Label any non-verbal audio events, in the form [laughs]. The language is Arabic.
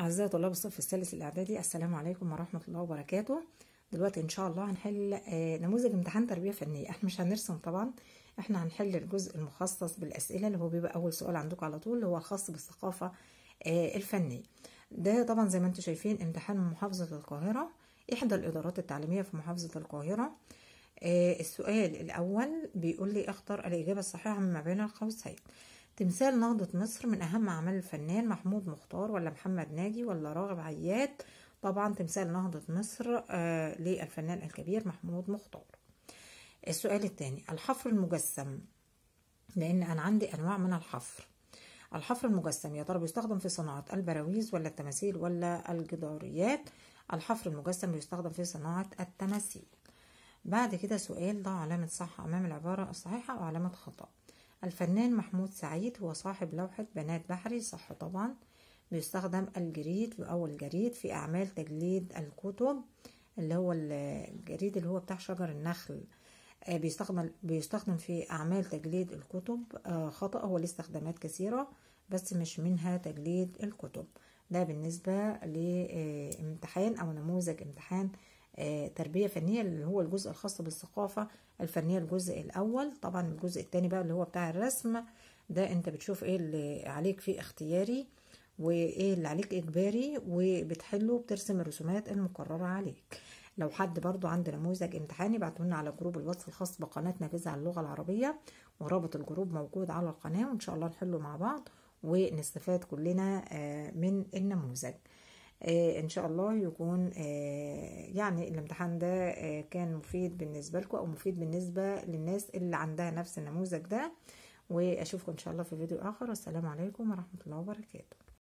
أعزائي طلاب الصف الثالث الإعدادي السلام عليكم ورحمة الله وبركاته دلوقتي إن شاء الله هنحل آه، نموذج امتحان تربية فنية [laughs] احنا مش هنرسم طبعا احنا هنحل الجزء المخصص بالأسئلة اللي هو بيبقى أول سؤال عندكم على طول اللي هو خاص بالثقافة آه، الفنية ده طبعا زي ما انتم شايفين امتحان محافظة القاهرة إحدى الإدارات التعليمية في محافظة القاهرة آه، السؤال الأول بيقول لي اختر الإجابة الصحيحة مما بين القوسين تمثال نهضة مصر من أهم أعمال الفنان محمود مختار ولا محمد ناجي ولا راغب عياد طبعا تمثال نهضة مصر آه للفنان الكبير محمود مختار السؤال الثاني الحفر المجسم لأن أنا عندي أنواع من الحفر الحفر المجسم يا ترى بيستخدم في صناعة البراويز ولا التماثيل ولا الجداريات الحفر المجسم بيستخدم في صناعة التماثيل بعد كده سؤال ضع علامة صح أمام العبارة الصحيحة أو علامة خطأ الفنان محمود سعيد هو صاحب لوحة بنات بحري صح طبعا بيستخدم الجريد أو الجريد في أعمال تجليد الكتب اللي هو الجريد اللي هو بتاع شجر النخل آه، بيستخدم بيستخدم في أعمال تجليد الكتب آه، خطأ هو لاستخدامات استخدامات كثيرة بس مش منها تجليد الكتب ده بالنسبة لامتحان أو نموذج امتحان آه، تربية فنية اللي هو الجزء الخاص بالثقافة الفنية الجزء الأول طبعا الجزء الثاني بقى اللي هو بتاع الرسم ده انت بتشوف ايه اللي عليك فيه اختياري وايه اللي عليك اجباري وبتحله بترسم الرسومات المقررة عليك لو حد برضو عنده نموذج امتحاني بعتولنا على جروب الواتس الخاص بقناتنا جزء اللغة العربية ورابط الجروب موجود على القناة وان شاء الله نحله مع بعض ونستفاد كلنا آه، من النموذج آه، ان شاء الله يكون يعني الامتحان ده آه، كان مفيد بالنسبة لكم أو مفيد بالنسبة للناس اللي عندها نفس النموذج ده وأشوفكم إن شاء الله في فيديو آخر والسلام عليكم ورحمة الله وبركاته